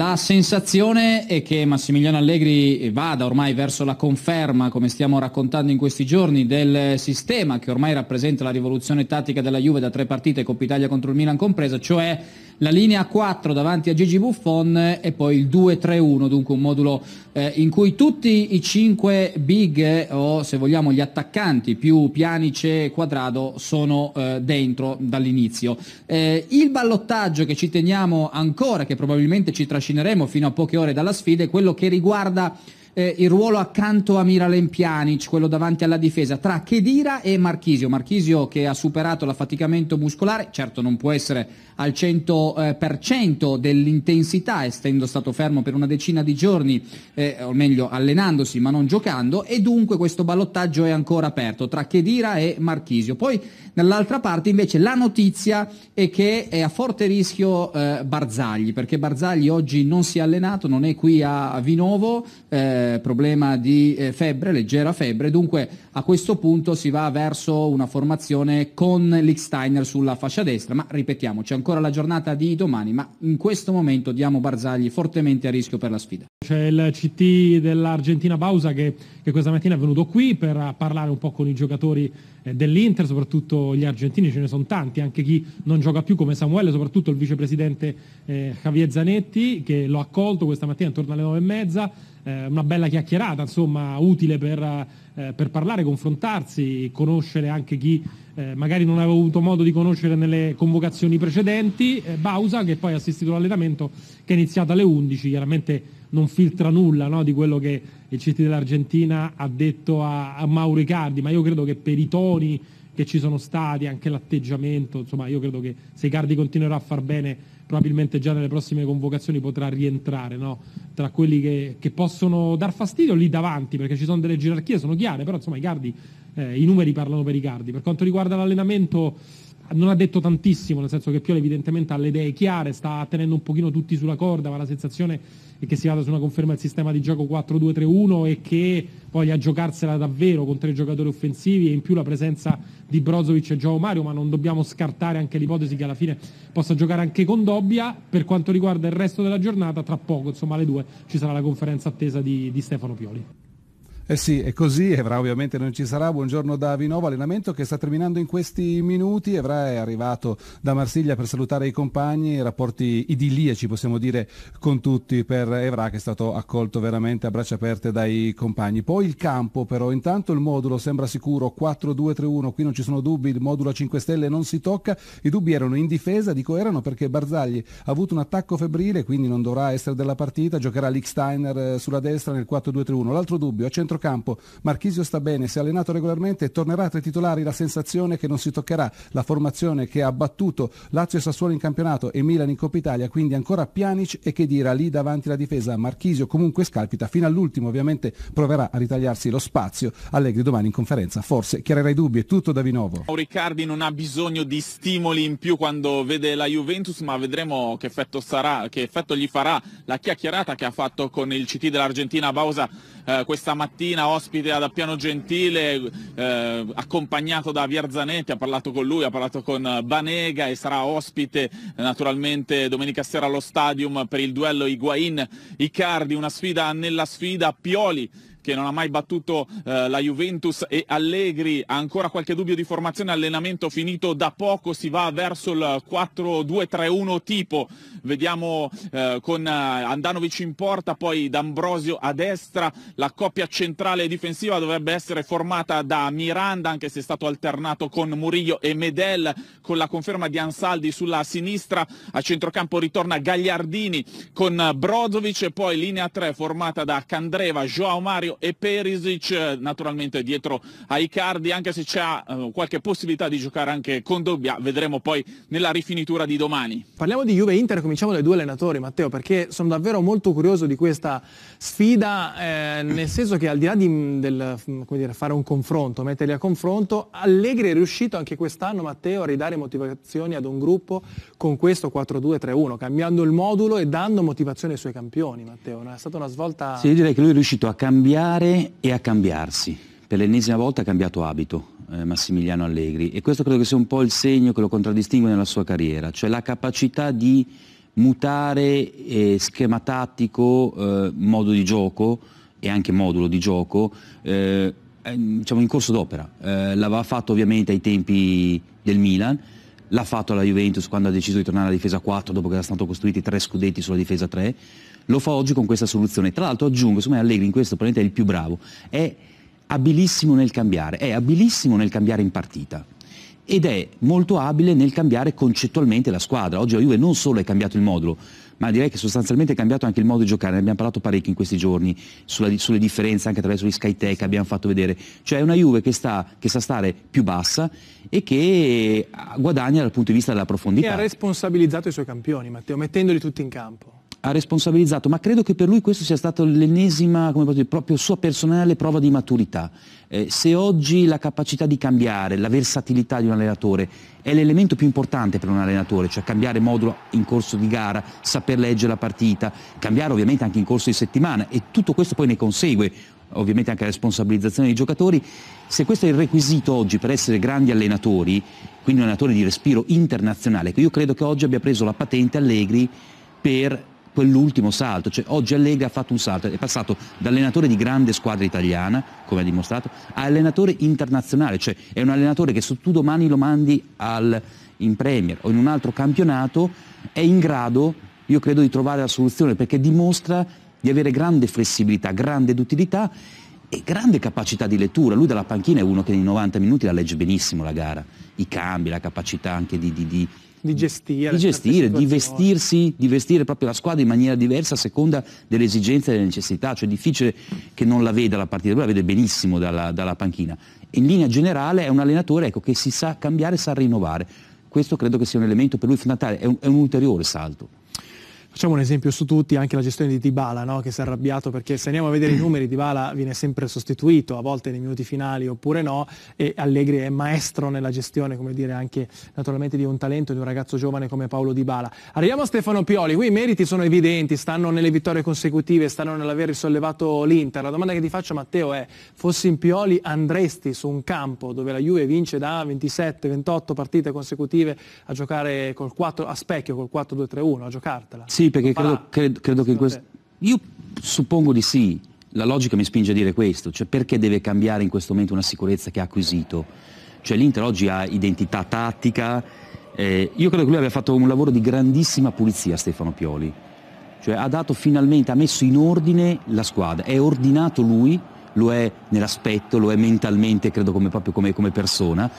La sensazione è che Massimiliano Allegri vada ormai verso la conferma, come stiamo raccontando in questi giorni, del sistema che ormai rappresenta la rivoluzione tattica della Juve da tre partite, Coppa Italia contro il Milan compresa, cioè la linea 4 davanti a Gigi Buffon e poi il 2-3-1, dunque un modulo eh, in cui tutti i 5 big eh, o se vogliamo gli attaccanti più Pianice e Quadrado sono eh, dentro dall'inizio. Eh, il ballottaggio che ci teniamo ancora, che probabilmente ci trascineremo fino a poche ore dalla sfida, è quello che riguarda eh, il ruolo accanto a Miralem Pjanic, quello davanti alla difesa, tra Chedira e Marchisio. Marchisio che ha superato l'affaticamento muscolare, certo non può essere al 100% eh, dell'intensità, essendo stato fermo per una decina di giorni, eh, o meglio allenandosi ma non giocando, e dunque questo ballottaggio è ancora aperto tra Chedira e Marchisio. Poi dall'altra parte invece la notizia è che è a forte rischio eh, Barzagli, perché Barzagli oggi non si è allenato, non è qui a Vinovo. Eh, eh, problema di eh, febbre, leggera febbre, dunque a questo punto si va verso una formazione con l'Iksteiner sulla fascia destra, ma ripetiamo, c'è ancora la giornata di domani, ma in questo momento diamo Barzagli fortemente a rischio per la sfida. C'è il CT dell'Argentina Bausa che, che questa mattina è venuto qui per parlare un po' con i giocatori eh, dell'Inter, soprattutto gli argentini, ce ne sono tanti, anche chi non gioca più come Samuele, soprattutto il vicepresidente eh, Javier Zanetti che l'ho accolto questa mattina intorno alle nove e mezza, eh, una bella chiacchierata, insomma, utile per, eh, per parlare, confrontarsi, conoscere anche chi eh, magari non aveva avuto modo di conoscere nelle convocazioni precedenti, eh, Bausa che poi ha assistito all'allenamento che è iniziato alle 11, chiaramente non filtra nulla no, di quello che il CT dell'Argentina ha detto a, a Mauro Icardi, ma io credo che per i toni che ci sono stati, anche l'atteggiamento, insomma io credo che se Icardi continuerà a far bene probabilmente già nelle prossime convocazioni potrà rientrare no? tra quelli che, che, possono dar fastidio lì davanti, perché ci sono delle gerarchie, sono chiare, però insomma Icardi, eh, i numeri parlano per i cardi. Per quanto riguarda l'allenamento non ha detto tantissimo, nel senso che Pioli evidentemente ha le idee chiare, sta tenendo un pochino tutti sulla corda, ma la sensazione è che si vada su una conferma del sistema di gioco 4-2-3-1 e che voglia giocarsela davvero con tre giocatori offensivi e in più la presenza di Brozovic e Giovo Mario, ma non dobbiamo scartare anche l'ipotesi che alla fine possa giocare anche con Dobbia. Per quanto riguarda il resto della giornata, tra poco, insomma alle due, ci sarà la conferenza attesa di, di Stefano Pioli. Eh sì, è così, Evra ovviamente non ci sarà. Buongiorno da Vinova, allenamento che sta terminando in questi minuti. Evra è arrivato da Marsiglia per salutare i compagni, rapporti idilliaci possiamo dire con tutti per Evra che è stato accolto veramente a braccia aperte dai compagni. Poi il campo però, intanto il modulo sembra sicuro, 4-2-3-1, qui non ci sono dubbi, il modulo a 5 stelle non si tocca. I dubbi erano in difesa, dico erano perché Barzagli ha avuto un attacco febbrile, quindi non dovrà essere della partita, giocherà Licksteiner eh, sulla destra nel 4-2-3-1. L'altro dubbio, a centro centrocampo. Marchisio sta bene, si è allenato regolarmente e tornerà tra i titolari la sensazione che non si toccherà. La formazione che ha battuto Lazio e Sassuolo in campionato e Milan in Coppa Italia, quindi ancora Pjanic e Chedira lì davanti alla difesa. Marchisio comunque scalpita fino all'ultimo, ovviamente proverà a ritagliarsi lo spazio. Allegri domani in conferenza, forse chiarirà i dubbi, è tutto da Vinovo. Riccardi non ha bisogno di stimoli in più quando vede la Juventus, ma vedremo che effetto, sarà, che effetto gli farà la chiacchierata che ha fatto con il CT dell'Argentina a Bausa eh, questa mattina mattina ospite ad Appiano Gentile, eh, accompagnato da Vierzanetti, ha parlato con lui, ha parlato con eh, Banega e sarà ospite eh, naturalmente domenica sera allo Stadium per il duello Iguain icardi una sfida nella sfida Pioli che non ha mai battuto eh, la Juventus e Allegri ha ancora qualche dubbio di formazione, allenamento finito da poco, si va verso il 4-2-3-1 tipo, vediamo eh, con eh, Andanovic in porta, poi D'Ambrosio a destra, la coppia centrale difensiva dovrebbe essere formata da Miranda, anche se è stato alternato con Murillo e Medel, con la conferma di Ansaldi sulla sinistra, a centrocampo ritorna Gagliardini con Brozovic e poi linea 3 formata da Candreva, Joao Mario, Mario e Perisic naturalmente dietro a Icardi anche se c'è eh, qualche possibilità di giocare anche con Dobbia vedremo poi nella rifinitura di domani parliamo di Juve Inter cominciamo dai due allenatori Matteo perché sono davvero molto curioso di questa sfida eh, nel senso che al di là di mm, del, mm, dire, fare un confronto metterli a confronto Allegri è riuscito anche quest'anno Matteo a ridare motivazioni ad un gruppo con questo 4-2-3-1 cambiando il modulo e dando motivazione ai suoi campioni Matteo è stata una svolta sì direi che lui è riuscito a cambiare cambiare e a cambiarsi. Per l'ennesima volta ha cambiato abito eh, Massimiliano Allegri e questo credo che sia un po' il segno che lo contraddistingue nella sua carriera, cioè la capacità di mutare eh, schema tattico, eh, modo di gioco e anche modulo di gioco, eh, eh, diciamo in corso d'opera. Eh, l'aveva fatto ovviamente ai tempi del Milan, l'ha fatto alla Juventus quando ha deciso di tornare alla difesa 4 dopo che erano stati costruiti tre scudetti sulla difesa 3 lo fa oggi con questa soluzione. Tra l'altro aggiungo, secondo me Allegri in questo probabilmente è il più bravo, è abilissimo nel cambiare, è abilissimo nel cambiare in partita ed è molto abile nel cambiare concettualmente la squadra. Oggi la Juve non solo è cambiato il modulo, ma direi che sostanzialmente è cambiato anche il modo di giocare, ne abbiamo parlato parecchio in questi giorni, sulla, sulle differenze anche attraverso gli Skytech abbiamo fatto vedere, cioè è una Juve che, sta, che, sa stare più bassa e che ah, guadagna dal punto di vista della profondità. E ha responsabilizzato i suoi campioni, Matteo, mettendoli tutti in campo ha responsabilizzato, ma credo che per lui questo sia stato l'ennesima, come posso dire, proprio sua personale prova di maturità. Eh, se oggi la capacità di cambiare, la versatilità di un allenatore è l'elemento più importante per un allenatore, cioè cambiare modulo in corso di gara, saper leggere la partita, cambiare ovviamente anche in corso di settimana e tutto questo poi ne consegue ovviamente anche la responsabilizzazione dei giocatori, se questo è il requisito oggi per essere grandi allenatori, quindi un allenatore di respiro internazionale, che ecco, io credo che oggi abbia preso la patente Allegri per quell'ultimo salto, cioè, oggi Allegri ha fatto un salto, è passato da allenatore di grande squadra italiana, come ha dimostrato, a allenatore internazionale, cioè è un allenatore che se tu domani lo mandi al, in Premier o in un altro campionato è in grado, io credo, di trovare la soluzione perché dimostra di avere grande flessibilità, grande duttilità e grande capacità di lettura. Lui dalla panchina è uno che nei 90 minuti la legge benissimo la gara, i cambi, la capacità anche di, di, di di gestire, di, gestire di, vestirsi, di vestire proprio la squadra in maniera diversa a seconda delle esigenze e delle necessità, cioè è difficile che non la veda la partita, lui la vede benissimo dalla, dalla panchina. In linea generale è un allenatore ecco, che si sa cambiare, sa rinnovare, questo credo che sia un elemento per lui fondamentale, è un, è un ulteriore salto. Facciamo un esempio su tutti, anche la gestione di Dybala, no? che si è arrabbiato perché se andiamo a vedere i mm. numeri Dybala viene sempre sostituito, a volte nei minuti finali oppure no, e Allegri è maestro nella gestione, come dire, anche naturalmente di un talento di un ragazzo giovane come Paolo Dybala. Arriviamo a Stefano Pioli, qui i meriti sono evidenti, stanno nelle vittorie consecutive, stanno nell'aver risollevato l'Inter. La domanda che ti faccio Matteo è, fossi in Pioli andresti su un campo dove la Juve vince da 27-28 partite consecutive a giocare 4, a specchio col 4-2-3-1, a giocartela? Sì, perché credo, credo, credo che questo... Io suppongo di sì, la logica mi spinge a dire questo, cioè perché deve cambiare in questo momento una sicurezza che ha acquisito? Cioè l'Inter oggi ha identità tattica, eh, io credo che lui abbia fatto un lavoro di grandissima pulizia Stefano Pioli, cioè ha dato finalmente, ha messo in ordine la squadra, è ordinato lui, lo è nell'aspetto, lo è mentalmente, credo come, proprio come, come persona,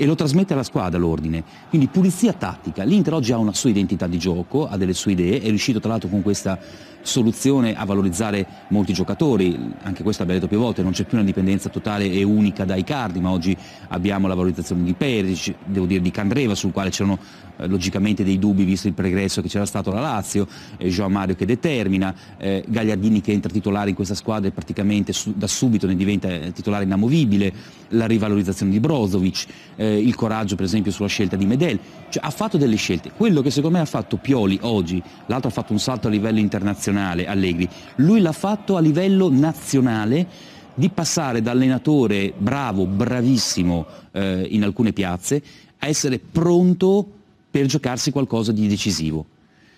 e lo trasmette alla squadra l'ordine. Quindi pulizia tattica. L'Inter oggi ha una sua identità di gioco, ha delle sue idee, è riuscito tra l'altro con questa soluzione a valorizzare molti giocatori, anche questo abbiamo detto più volte, non c'è più una dipendenza totale e unica dai cardi, ma oggi abbiamo la valorizzazione di Peric, devo dire di Candreva sul quale c'erano eh, logicamente dei dubbi visto il pregresso che c'era stato la Lazio, eh, Joao Mario che determina, eh, Gagliardini che entra titolare in questa squadra e praticamente su, da subito ne diventa eh, titolare inamovibile, la rivalorizzazione di Brozovic, eh, il coraggio per esempio sulla scelta di Medel, cioè, ha fatto delle scelte, quello che secondo me ha fatto Pioli oggi, l'altro ha fatto un salto a livello internazionale, Allegri, lui l'ha fatto a livello nazionale di passare da allenatore bravo, bravissimo eh, in alcune piazze, a essere pronto per giocarsi qualcosa di decisivo.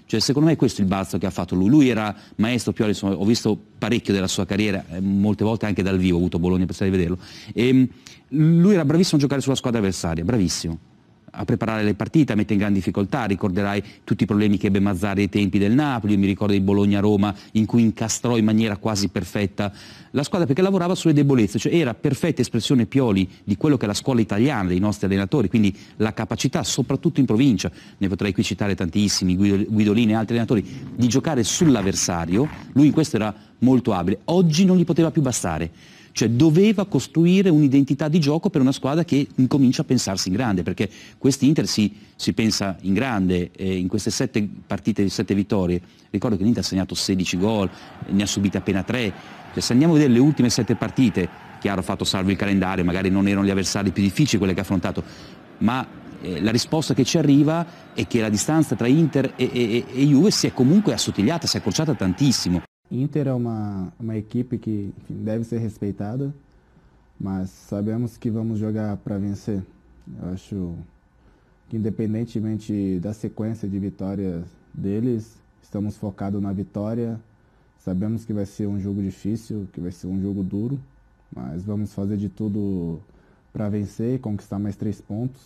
Cioè, secondo me è questo il balzo che ha fatto lui. Lui era maestro Pioli, insomma, ho visto parecchio della sua carriera, eh, molte volte anche dal vivo, ho avuto Bologna per stare a vederlo. E, ehm, lui era bravissimo a giocare sulla squadra avversaria, bravissimo a preparare le partite, a mettere in gran difficoltà, ricorderai tutti i problemi che ebbe Mazzari ai tempi del Napoli, mi ricordo di Bologna-Roma in cui incastrò in maniera quasi perfetta la squadra perché lavorava sulle debolezze, cioè era perfetta espressione Pioli di quello che è la scuola italiana dei nostri allenatori, quindi la capacità soprattutto in provincia, ne potrei qui citare tantissimi, Guidolini e altri allenatori, di giocare sull'avversario, lui in questo era molto abile, oggi non gli poteva più bastare cioè doveva costruire un'identità di gioco per una squadra che incomincia a pensarsi in grande, perché quest'Inter si, si pensa in grande, eh, in queste sette partite di sette vittorie, ricordo che l'Inter ha segnato 16 gol, ne ha subite appena tre. cioè, se andiamo a vedere le ultime sette partite, chiaro fatto salvo il calendario, magari non erano gli avversari più difficili quelle che ha affrontato, ma eh, la risposta che ci arriva è che la distanza tra Inter e, e, e Juve si è comunque assottigliata, si è accorciata tantissimo. Inter é uma, uma equipe que deve ser respeitada, mas sabemos que vamos jogar para vencer. Eu acho que, independentemente da sequência de vitórias deles, estamos focados na vitória. Sabemos que vai ser um jogo difícil, que vai ser um jogo duro, mas vamos fazer de tudo para vencer e conquistar mais três pontos,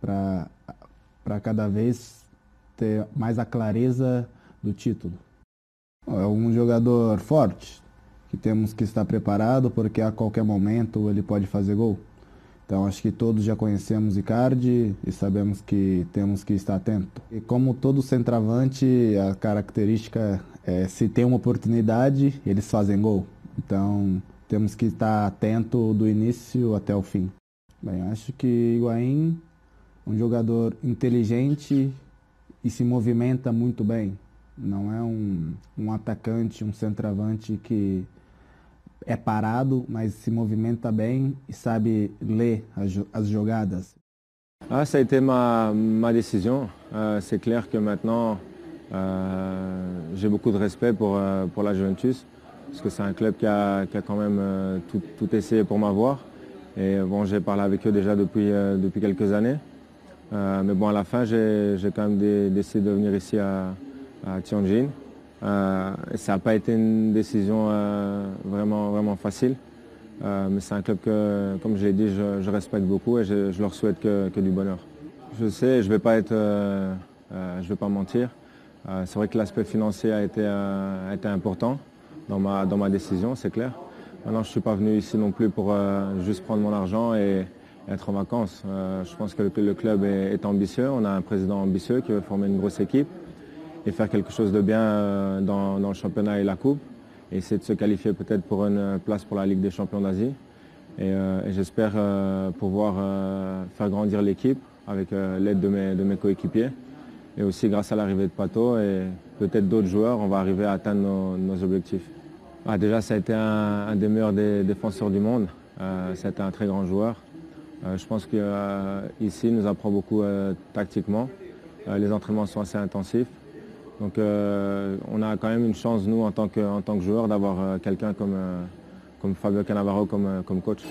para cada vez ter mais a clareza do título. É um jogador forte, que temos que estar preparado, porque a qualquer momento ele pode fazer gol. Então acho que todos já conhecemos Icardi e sabemos que temos que estar atento. E como todo centroavante, a característica é se tem uma oportunidade, eles fazem gol. Então temos que estar atento do início até o fim. Bem, acho que Higuaín um jogador inteligente e se movimenta muito bem. Não é um, um atacante, um centroavante que é parado, mas se movimenta bem e sabe ler as, as jogadas. Ah, ça a été ma, ma decisão. Euh, c'est clair que maintenant, euh, j'ai beaucoup de respect pour, euh, pour la Juventus, parce que c'est un club qui a, qui a quand même euh, tout, tout, essayé pour m'avoir. Et bon, j'ai parlé avec eux déjà depuis, euh, depuis quelques années. Euh, mais bon, à la fin, j'ai quand même décidé de venir ici à, à Tianjin. Euh, ça n'a pas été une décision euh, vraiment, vraiment facile. Euh, mais c'est un club que, comme je l'ai dit, je, respecte beaucoup et je, leur souhaite que, du bonheur. Je sais, je ne vais pas être, je vais pas mentir. c'est vrai que l'aspect financier a été, important dans ma, dans ma décision, c'est clair. Maintenant, je ne suis pas venu ici non plus pour juste prendre mon argent et, être en vacances. je pense que le, club est ambitieux. On a un président ambitieux qui veut former une grosse équipe et faire quelque chose de bien euh, dans, le championnat et la coupe. Et essayer de se qualifier peut-être pour une euh, place pour la Ligue des champions d'Asie. Et, euh, j'espère pouvoir faire grandir l'équipe avec l'aide de mes, coéquipiers. Et aussi grâce à l'arrivée de Pato et peut-être d'autres joueurs, on va arriver à atteindre nos, objectifs. Ah, déjà, ça a été un, des meilleurs défenseurs du monde. C'est un très grand joueur. je pense qu'ici, il nous apprend beaucoup tactiquement. les entraînements sont assez intensifs. Donc euh, on a quand même une chance, nous, en tant que, joueurs, d'avoir euh, quelqu'un euh, comme, Fabio Cannavaro comme coach.